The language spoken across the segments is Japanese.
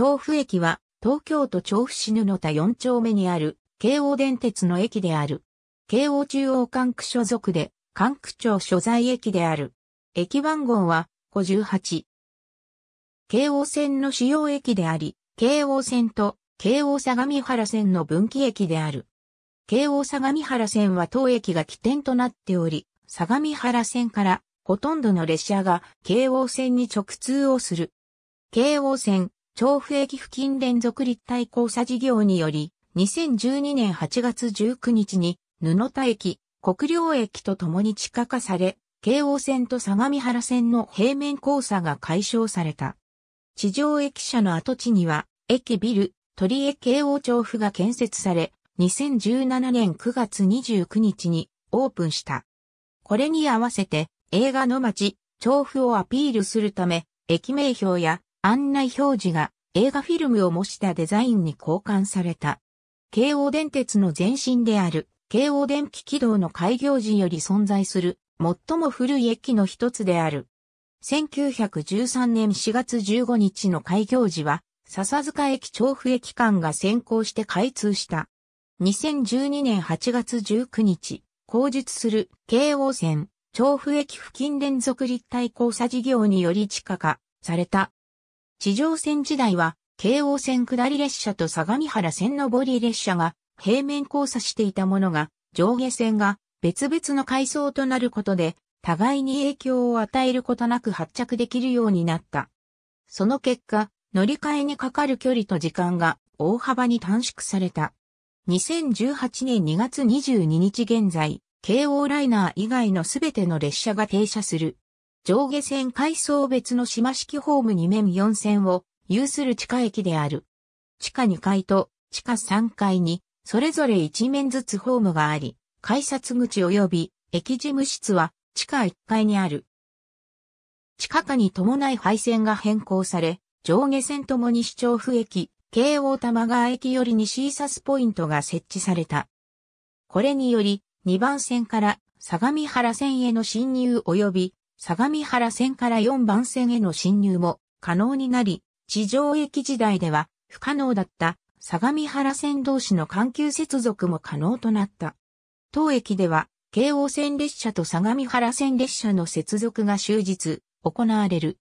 調布駅は東京都調布市布田4丁目にある京王電鉄の駅である。京王中央管区所属で管区庁所在駅である。駅番号は58。京王線の主要駅であり、京王線と京王相模原線の分岐駅である。京王相模原線は当駅が起点となっており、相模原線からほとんどの列車が京王線に直通をする。京王線、調布駅付近連続立体交差事業により、2012年8月19日に、布田駅、国領駅とともに地下化され、京王線と相模原線の平面交差が解消された。地上駅舎の跡地には、駅ビル、鳥江京王調布が建設され、2017年9月29日にオープンした。これに合わせて映画の街、調布をアピールするため、駅名標や案内表示が映画フィルムを模したデザインに交換された。京王電鉄の前身である京王電気軌道の開業時より存在する最も古い駅の一つである。1913年4月15日の開業時は笹塚駅調布駅間が先行して開通した。2012年8月19日、後述する京王線調布駅付近連続立体交差事業により地下化された地上線時代は、京王線下り列車と相模原線上り列車が平面交差していたものが、上下線が別々の階層となることで、互いに影響を与えることなく発着できるようになった。その結果、乗り換えにかかる距離と時間が大幅に短縮された。2018年2月22日現在、京王ライナー以外のすべての列車が停車する上下線階層別の島式ホーム2面4線を有する地下駅である。地下2階と地下3階に、それぞれ1面ずつホームがあり、改札口及び駅事務室は地下1階にある。地下下に伴い配線が変更され、上下線ともに市長府駅、京王玉川駅よりにシーサスポイントが設置された。これにより、2番線から相模原線への侵入及び相模原線から4番線への進入も可能になり、地上駅時代では不可能だった相模原線同士の環球接続も可能となった。当駅では、京王線列車と相模原線列車の接続が終日行われる。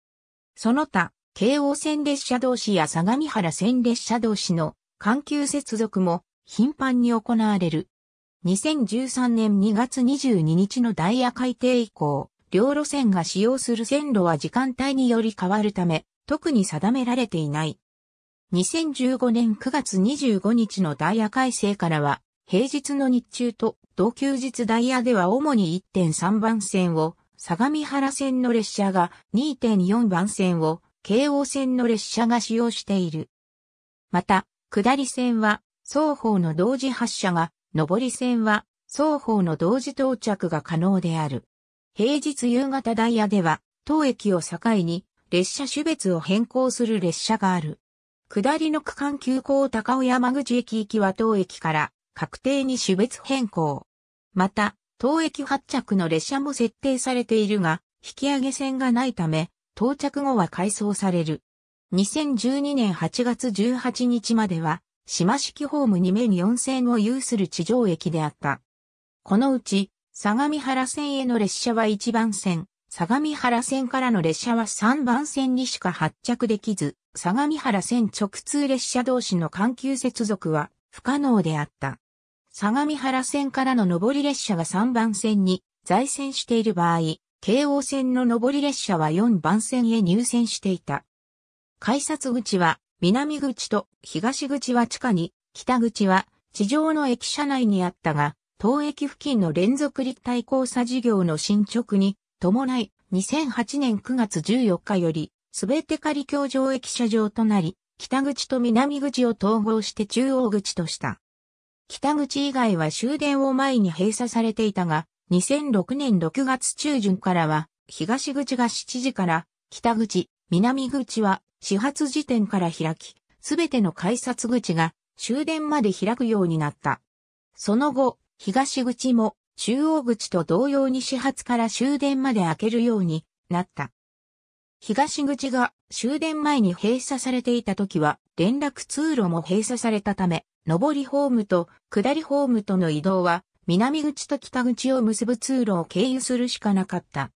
その他、京王線列車同士や相模原線列車同士の環球接続も頻繁に行われる。2013年2月22日のダイヤ改定以降、両路線が使用する線路は時間帯により変わるため、特に定められていない。2015年9月25日のダイヤ改正からは、平日の日中と同休日ダイヤでは主に1.3番線を、相模原線の列車が2.4番線を、京王線の列車が使用している。また、下り線は双方の同時発車が、上り線は双方の同時到着が可能である。平日夕方ダイヤでは、当駅を境に列車種別を変更する列車がある。下りの区間急行高尾山口駅行きは当駅から確定に種別変更。また、当駅発着の列車も設定されているが、引き上げ線がないため、到着後は改装される。2012年8月18日までは、島式ホーム2面4線を有する地上駅であった。このうち、相模原線への列車は1番線、相模原線からの列車は3番線にしか発着できず、相模原線直通列車同士の緩急接続は不可能であった。相模原線からの上り列車が3番線に在線している場合、京王線の上り列車は4番線へ入線していた。改札口は南口と東口は地下に、北口は地上の駅舎内にあったが、当駅付近の連続立体交差事業の進捗に伴い、2008年9月14日より、すべて仮協上駅舎場となり、北口と南口を統合して中央口とした。北口以外は終電を前に閉鎖されていたが、2006年6月中旬からは、東口が7時から、北口、南口は始発時点から開き、すべての改札口が終電まで開くようになった。その後、東口も中央口と同様に始発から終電まで開けるようになった。東口が終電前に閉鎖されていた時は連絡通路も閉鎖されたため、上りホームと下りホームとの移動は南口と北口を結ぶ通路を経由するしかなかった。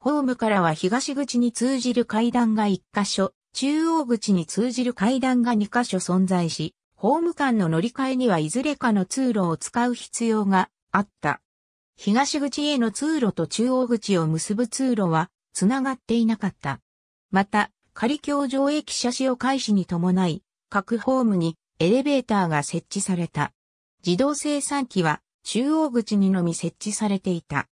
ホームからは東口に通じる階段が1箇所、中央口に通じる階段が2箇所存在し、ホーム間の乗り換えにはいずれかの通路を使う必要があった。東口への通路と中央口を結ぶ通路はつながっていなかった。また、仮橋上駅車使を開始に伴い、各ホームにエレベーターが設置された。自動生産機は中央口にのみ設置されていた。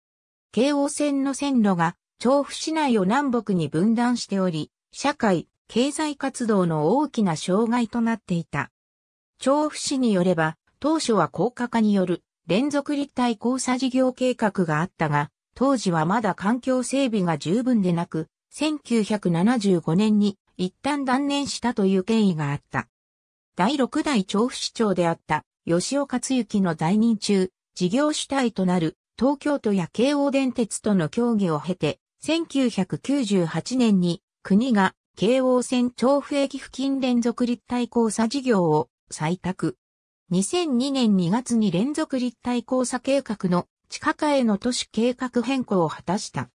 京王線の線路が調布市内を南北に分断しており、社会、経済活動の大きな障害となっていた。調布市によれば、当初は高架化による連続立体交差事業計画があったが、当時はまだ環境整備が十分でなく、1975年に一旦断念したという経緯があった。第6代調布市長であった吉尾克幸の在任中、事業主体となる東京都や京王電鉄との協議を経て、1998年に国が京王線調布駅付近連続立体交差事業を採択。2002年2月に連続立体交差計画の地下化への都市計画変更を果たした。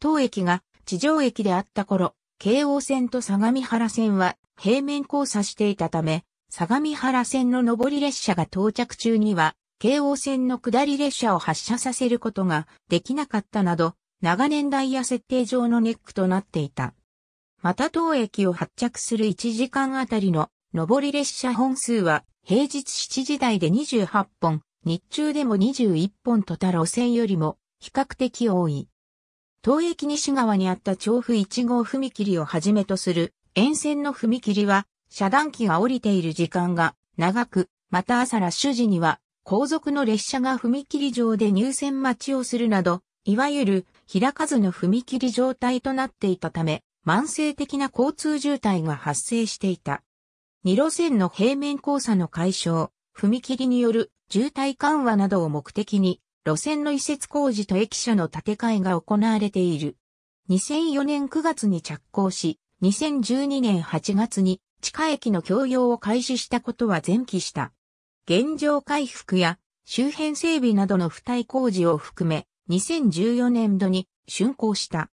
当駅が地上駅であった頃、京王線と相模原線は平面交差していたため、相模原線の上り列車が到着中には、京王線の下り列車を発車させることができなかったなど、長年ダイヤ設定上のネックとなっていた。また当駅を発着する1時間あたりの上り列車本数は平日7時台で28本、日中でも21本と他路線よりも比較的多い。東駅西側にあった調布1号踏切をはじめとする沿線の踏切は遮断機が降りている時間が長く、また朝ラッシュ時には後続の列車が踏切上で入線待ちをするなど、いわゆる開かずの踏切状態となっていたため、慢性的な交通渋滞が発生していた。二路線の平面交差の解消、踏切による渋滞緩和などを目的に、路線の移設工事と駅舎の建て替えが行われている。2004年9月に着工し、2012年8月に地下駅の供用を開始したことは前期した。現状回復や周辺整備などの付帯工事を含め、2014年度に竣工した。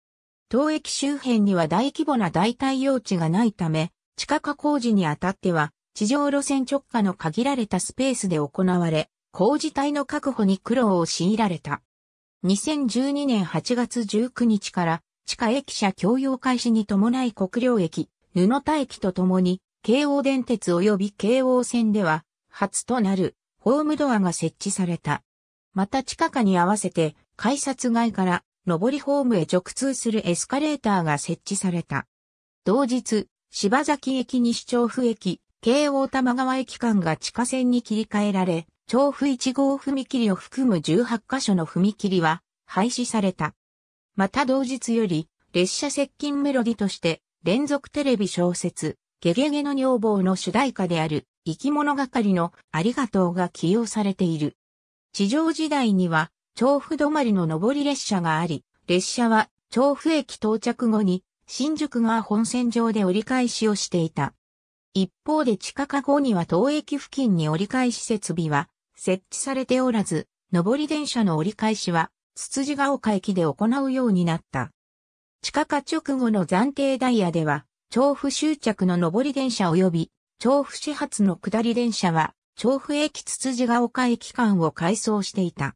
当駅周辺には大規模な代替用地がないため、地下化工事にあたっては、地上路線直下の限られたスペースで行われ、工事帯の確保に苦労を強いられた。2012年8月19日から地下駅舎共用開始に伴い国領駅、布田駅とともに、京王電鉄及び京王線では、初となるホームドアが設置された。また地下化に合わせて、改札外から上りホームへ直通するエスカレーターが設置された。同日、柴崎駅西調布駅、京王玉川駅間が地下線に切り替えられ、調布1号踏切を含む18カ所の踏切は廃止された。また同日より、列車接近メロディとして、連続テレビ小説、ゲゲゲの女房の主題歌である、生き物係のありがとうが起用されている。地上時代には、調布止まりの上り列車があり、列車は調布駅到着後に新宿川本線上で折り返しをしていた。一方で地下化後には当駅付近に折り返し設備は設置されておらず、上り電車の折り返しは、つつじが丘駅で行うようになった。地下化直後の暫定ダイヤでは、調布終着の上り電車及び、調布始発の下り電車は、調布駅つつじが丘駅間を改装していた。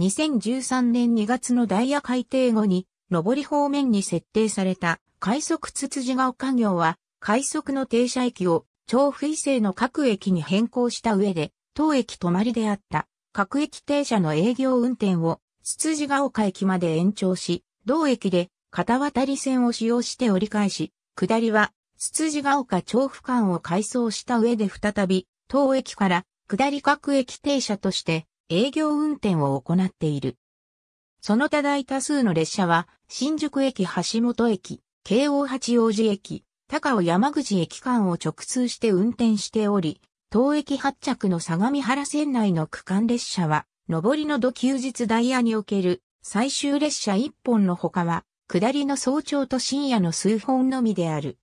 2013年2月のダイヤ改定後に、上り方面に設定された快速つつじが丘行は、快速の停車駅を調布伊勢の各駅に変更した上で、当駅止まりであった各駅停車の営業運転をつつじが丘駅まで延長し、同駅で片渡り線を使用して折り返し、下りはつつじが丘調布間を改装した上で再び、当駅から下り各駅停車として営業運転を行っている。その他大多数の列車は、新宿駅橋本駅、京王八王子駅、高尾山口駅間を直通して運転しており、当駅発着の相模原線内の区間列車は、上りの土休日ダイヤにおける最終列車1本の他は、下りの早朝と深夜の数本のみである。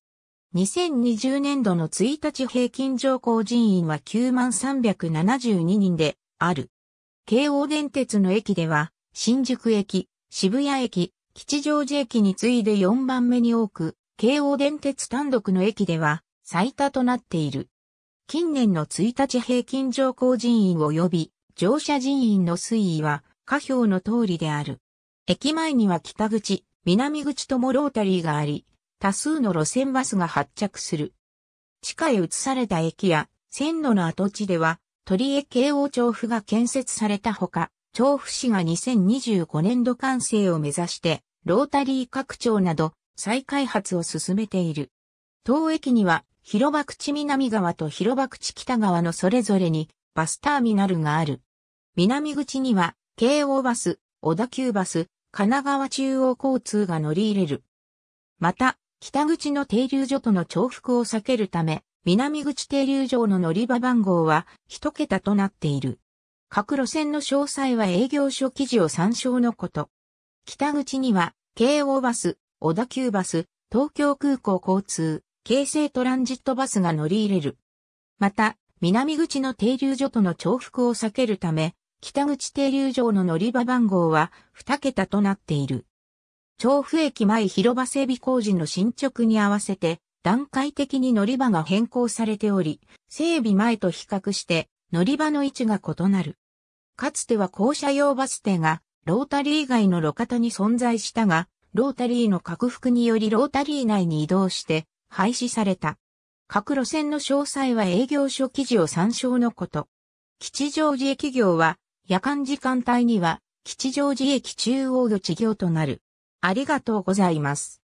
2020年度の1日平均乗降人員は9372人である。京王電鉄の駅では、新宿駅、渋谷駅、吉祥寺駅に次いで4番目に多く、京王電鉄単独の駅では最多となっている。近年の1日平均乗降人員及び乗車人員の推移は下表の通りである。駅前には北口、南口ともロータリーがあり、多数の路線バスが発着する。地下へ移された駅や線路の跡地では、鳥江京王調布が建設されたほか、調布市が2025年度完成を目指して、ロータリー拡張など再開発を進めている。当駅には広場口南側と広場口北側のそれぞれにバスターミナルがある。南口には京王バス、小田急バス、神奈川中央交通が乗り入れる。また、北口の停留所との重複を避けるため、南口停留場の乗り場番号は1桁となっている。各路線の詳細は営業所記事を参照のこと。北口には、京王バス、小田急バス、東京空港交通、京成トランジットバスが乗り入れる。また、南口の停留所との重複を避けるため、北口停留所の乗り場番号は2桁となっている。調布駅前広場整備工事の進捗に合わせて、段階的に乗り場が変更されており、整備前と比較して乗り場の位置が異なる。かつては校舎用バス停がロータリー以外の路肩に存在したが、ロータリーの拡幅によりロータリー内に移動して廃止された。各路線の詳細は営業所記事を参照のこと。吉祥寺駅業は夜間時間帯には吉祥寺駅中央口業となる。ありがとうございます。